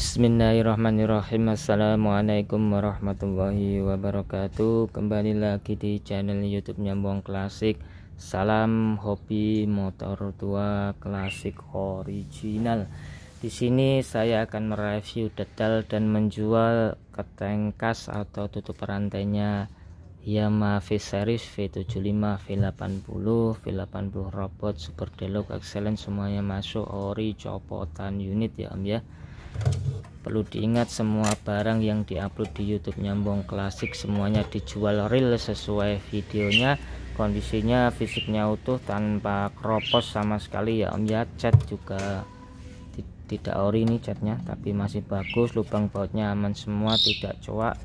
Bismillahirrahmanirrahim Assalamualaikum warahmatullahi wabarakatuh Kembali lagi di channel youtube Nyambung Klasik Salam hobi motor tua klasik original Di sini saya akan mereview detail dan menjual ketengkas atau tutup rantainya Yamaha V-Series V75 V80 V80 robot super deluxe excellent semuanya masuk ori copotan unit ya om ya perlu diingat semua barang yang diupload di YouTube nyambung Klasik semuanya dijual real sesuai videonya kondisinya fisiknya utuh tanpa kropos sama sekali ya Om ya cat juga tidak ori ini catnya tapi masih bagus lubang bautnya aman semua tidak coak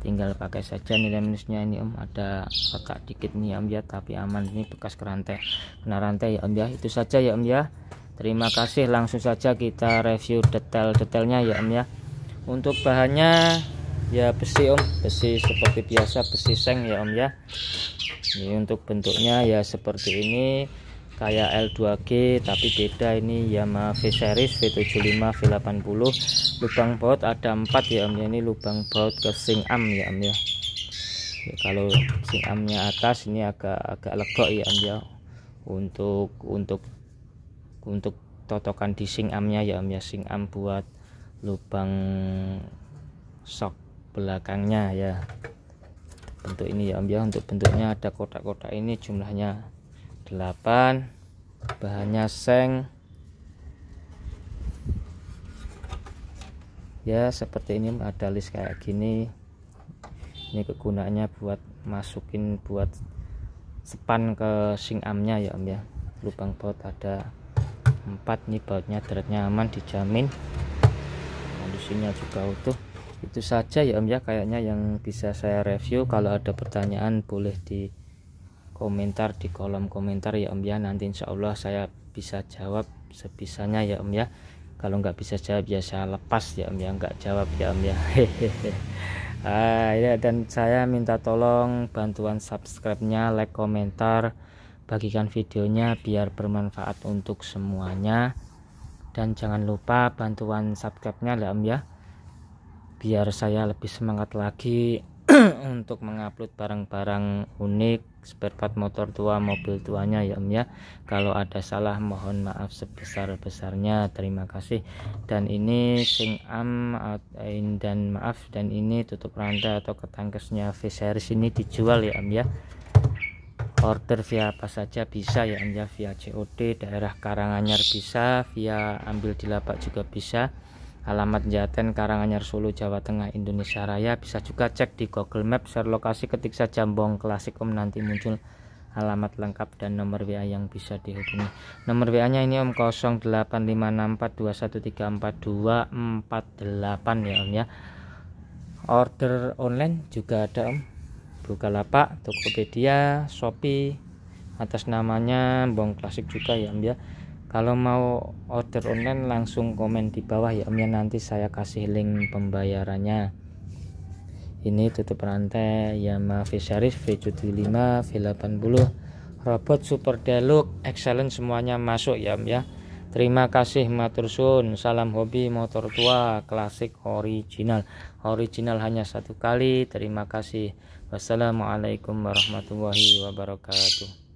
tinggal pakai saja nilai minusnya ini Om ada retak dikit nih Om ya tapi aman ini bekas kerantai kena rantai ya Om ya itu saja ya Om ya terima kasih langsung saja kita review detail-detailnya ya om ya untuk bahannya ya besi om besi seperti biasa besi seng ya om ya ini untuk bentuknya ya seperti ini kayak L2G tapi beda ini Yamaha V series V75 V80 lubang baut ada empat ya om ya ini lubang baut ke sing am ya om ya, ya kalau sing amnya atas ini agak agak legok ya om ya untuk untuk untuk totokan di sing amnya ya om ya sing am buat lubang sok belakangnya ya bentuk ini ya om ya untuk bentuknya ada kotak-kotak ini jumlahnya 8 bahannya seng ya seperti ini ada list kayak gini ini kegunaannya buat masukin buat sepan ke sing amnya ya om ya lubang baut ada rapat nih bautnya dratnya aman dijamin kondisinya juga utuh itu saja ya om ya kayaknya yang bisa saya review kalau ada pertanyaan boleh di komentar di kolom komentar ya om ya nanti insya Allah saya bisa jawab sebisanya ya om ya kalau nggak bisa jawab ya saya lepas ya om ya nggak jawab ya om ya hehehe ah, ya, dan saya minta tolong bantuan subscribe nya like komentar bagikan videonya biar bermanfaat untuk semuanya dan jangan lupa bantuan subscribe-nya ya om ya biar saya lebih semangat lagi untuk mengupload barang-barang unik spare part motor tua mobil tuanya ya om ya kalau ada salah mohon maaf sebesar-besarnya terima kasih dan ini sing am dan maaf dan ini tutup rantai atau ketangkesnya V series ini dijual ya om ya order via apa saja bisa ya Om via COD daerah Karanganyar bisa via ambil di lapak juga bisa alamat Jaten Karanganyar Solo Jawa Tengah Indonesia Raya bisa juga cek di Google Maps share lokasi ketik saja Bong Klasik Om nanti muncul alamat lengkap dan nomor WA yang bisa dihubungi nomor WA nya ini Om 085642134248 ya Om ya order online juga ada Om Bukalapak, Tokopedia, Shopee atas namanya Bong Klasik juga ya Om ya. Kalau mau order online langsung komen di bawah ya Om ya nanti saya kasih link pembayarannya. Ini tutup rantai Yamaha V-Series V75 V80 robot super deluxe excellent semuanya masuk ya Om ya Terima kasih matur Sun. Salam hobi motor tua klasik original. Original hanya satu kali. Terima kasih. Wassalamualaikum warahmatullahi wabarakatuh.